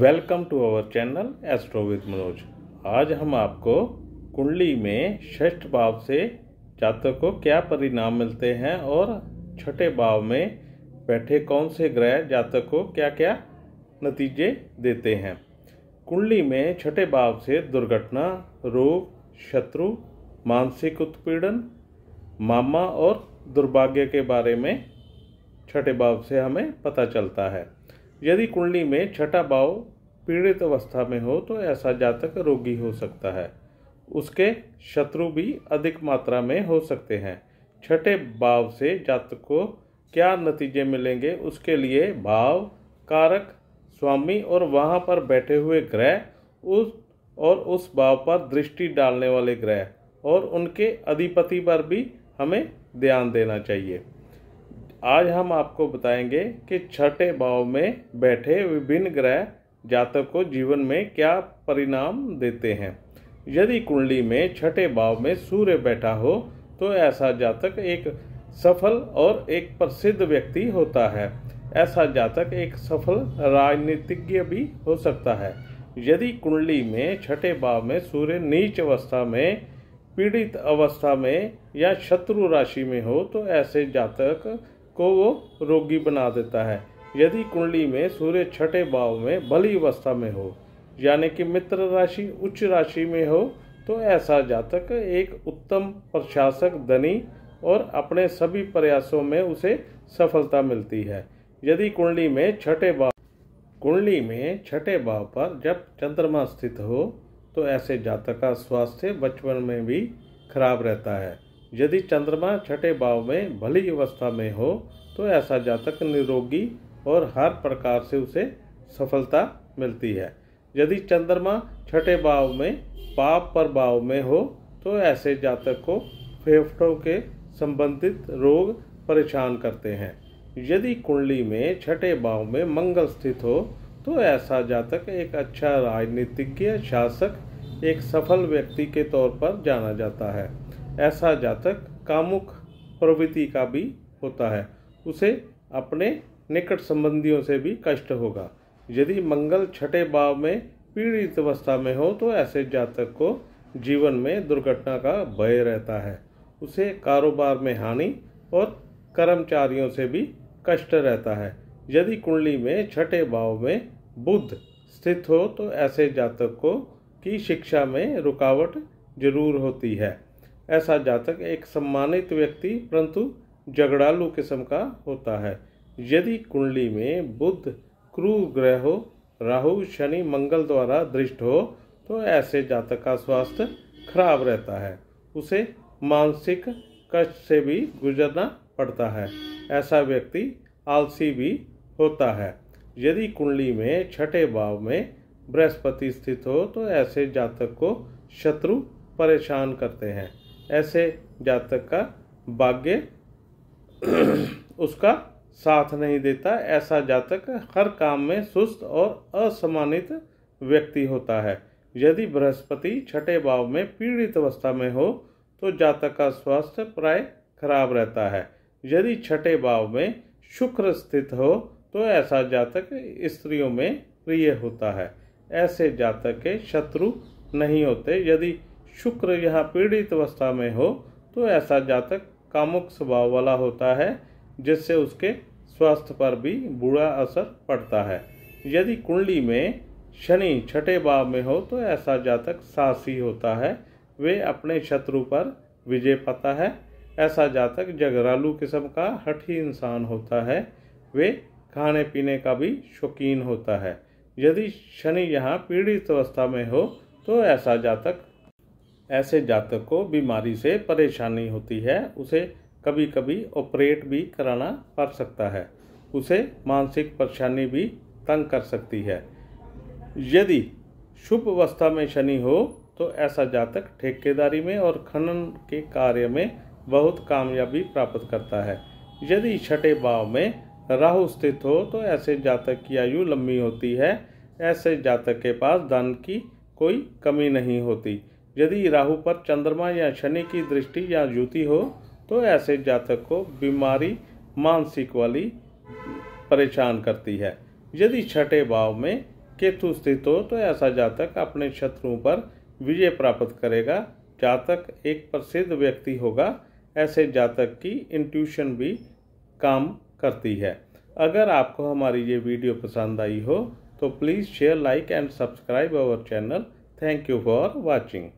welcome to our channel astro with Manoj आज हम आपको कुंडली में ष्ठ भाव से जातक को क्या परिणाम मिलते हैं और छठे भाव में बैठे कौन से ग्रह जातक को क्या क्या नतीजे देते हैं कुंडली में छठे भाव से दुर्घटना रोग शत्रु मानसिक उत्पीड़न मामा और दुर्भाग्य के बारे में छठे भाव से हमें पता चलता है यदि कुंडली में छठा भाव पीड़ित अवस्था में हो तो ऐसा जातक रोगी हो सकता है उसके शत्रु भी अधिक मात्रा में हो सकते हैं छठे भाव से जातक को क्या नतीजे मिलेंगे उसके लिए भाव कारक स्वामी और वहाँ पर बैठे हुए ग्रह उस और उस भाव पर दृष्टि डालने वाले ग्रह और उनके अधिपति पर भी हमें ध्यान देना चाहिए आज हम आपको बताएंगे कि छठे भाव में बैठे विभिन्न ग्रह जातक को जीवन में क्या परिणाम देते हैं यदि कुंडली में छठे भाव में सूर्य बैठा हो तो ऐसा जातक एक सफल और एक प्रसिद्ध व्यक्ति होता है ऐसा जातक एक सफल राजनीतिज्ञ भी हो सकता है यदि कुंडली में छठे भाव में सूर्य नीच अवस्था में पीड़ित अवस्था में या शत्रु राशि में हो तो ऐसे जातक को वो रोगी बना देता है यदि कुंडली में सूर्य छठे भाव में भली अवस्था में हो यानी कि मित्र राशि उच्च राशि में हो तो ऐसा जातक एक उत्तम प्रशासक धनी और अपने सभी प्रयासों में उसे सफलता मिलती है यदि कुंडली में छठे भाव कुंडली में छठे भाव पर जब चंद्रमा स्थित हो तो ऐसे जातक का स्वास्थ्य बचपन में भी खराब रहता है यदि चंद्रमा छठे भाव में भली अवस्था में हो तो ऐसा जातक निरोगी और हर प्रकार से उसे सफलता मिलती है यदि चंद्रमा छठे भाव में पाप प्रभाव में हो तो ऐसे जातक को फेफड़ों के संबंधित रोग परेशान करते हैं यदि कुंडली में छठे भाव में मंगल स्थित हो तो ऐसा जातक एक अच्छा राजनीतिज्ञ शासक एक सफल व्यक्ति के तौर पर जाना जाता है ऐसा जातक कामुक प्रवृत्ति का भी होता है उसे अपने निकट संबंधियों से भी कष्ट होगा यदि मंगल छठे भाव में पीड़ित अवस्था में हो तो ऐसे जातक को जीवन में दुर्घटना का भय रहता है उसे कारोबार में हानि और कर्मचारियों से भी कष्ट रहता है यदि कुंडली में छठे भाव में बुद्ध स्थित हो तो ऐसे जातक को की शिक्षा में रुकावट जरूर होती है ऐसा जातक एक सम्मानित व्यक्ति परंतु झगड़ालू किस्म का होता है यदि कुंडली में बुद्ध क्रू ग्रह हो राहु शनि मंगल द्वारा दृष्ट हो तो ऐसे जातक का स्वास्थ्य खराब रहता है उसे मानसिक कष्ट से भी गुजरना पड़ता है ऐसा व्यक्ति आलसी भी होता है यदि कुंडली में छठे भाव में बृहस्पति स्थित हो तो ऐसे जातक को शत्रु परेशान करते हैं ऐसे जातक का भाग्य उसका साथ नहीं देता ऐसा जातक हर काम में सुस्त और असमानित व्यक्ति होता है यदि बृहस्पति छठे भाव में पीड़ित अवस्था में हो तो जातक का स्वास्थ्य प्राय खराब रहता है यदि छठे भाव में शुक्र स्थित हो तो ऐसा जातक स्त्रियों में प्रिय होता है ऐसे जातक के शत्रु नहीं होते यदि शुक्र यह पीड़ित अवस्था में हो तो ऐसा जातक कामुक स्वभाव वाला होता है जिससे उसके स्वास्थ्य पर भी बुरा असर पड़ता है यदि कुंडली में शनि छठे भाव में हो तो ऐसा जातक साहसी होता है वे अपने शत्रु पर विजय पाता है ऐसा जातक जगरालू किस्म का हठी इंसान होता है वे खाने पीने का भी शौकीन होता है यदि शनि यहाँ पीड़ित अवस्था में हो तो ऐसा जातक ऐसे जातक को बीमारी से परेशानी होती है उसे कभी कभी ऑपरेट भी कराना पड़ सकता है उसे मानसिक परेशानी भी तंग कर सकती है यदि शुभ अवस्था में शनि हो तो ऐसा जातक ठेकेदारी में और खनन के कार्य में बहुत कामयाबी प्राप्त करता है यदि छठे भाव में राहु स्थित हो तो ऐसे जातक की आयु लंबी होती है ऐसे जातक के पास धन की कोई कमी नहीं होती यदि राहु पर चंद्रमा या शनि की दृष्टि या युति हो तो ऐसे जातक को बीमारी मानसिक वाली परेशान करती है यदि छठे भाव में केतु स्थित हो तो ऐसा जातक अपने शत्रुओं पर विजय प्राप्त करेगा जातक एक प्रसिद्ध व्यक्ति होगा ऐसे जातक की इंट्यूशन भी काम करती है अगर आपको हमारी ये वीडियो पसंद आई हो तो please share like and subscribe our channel thank you for watching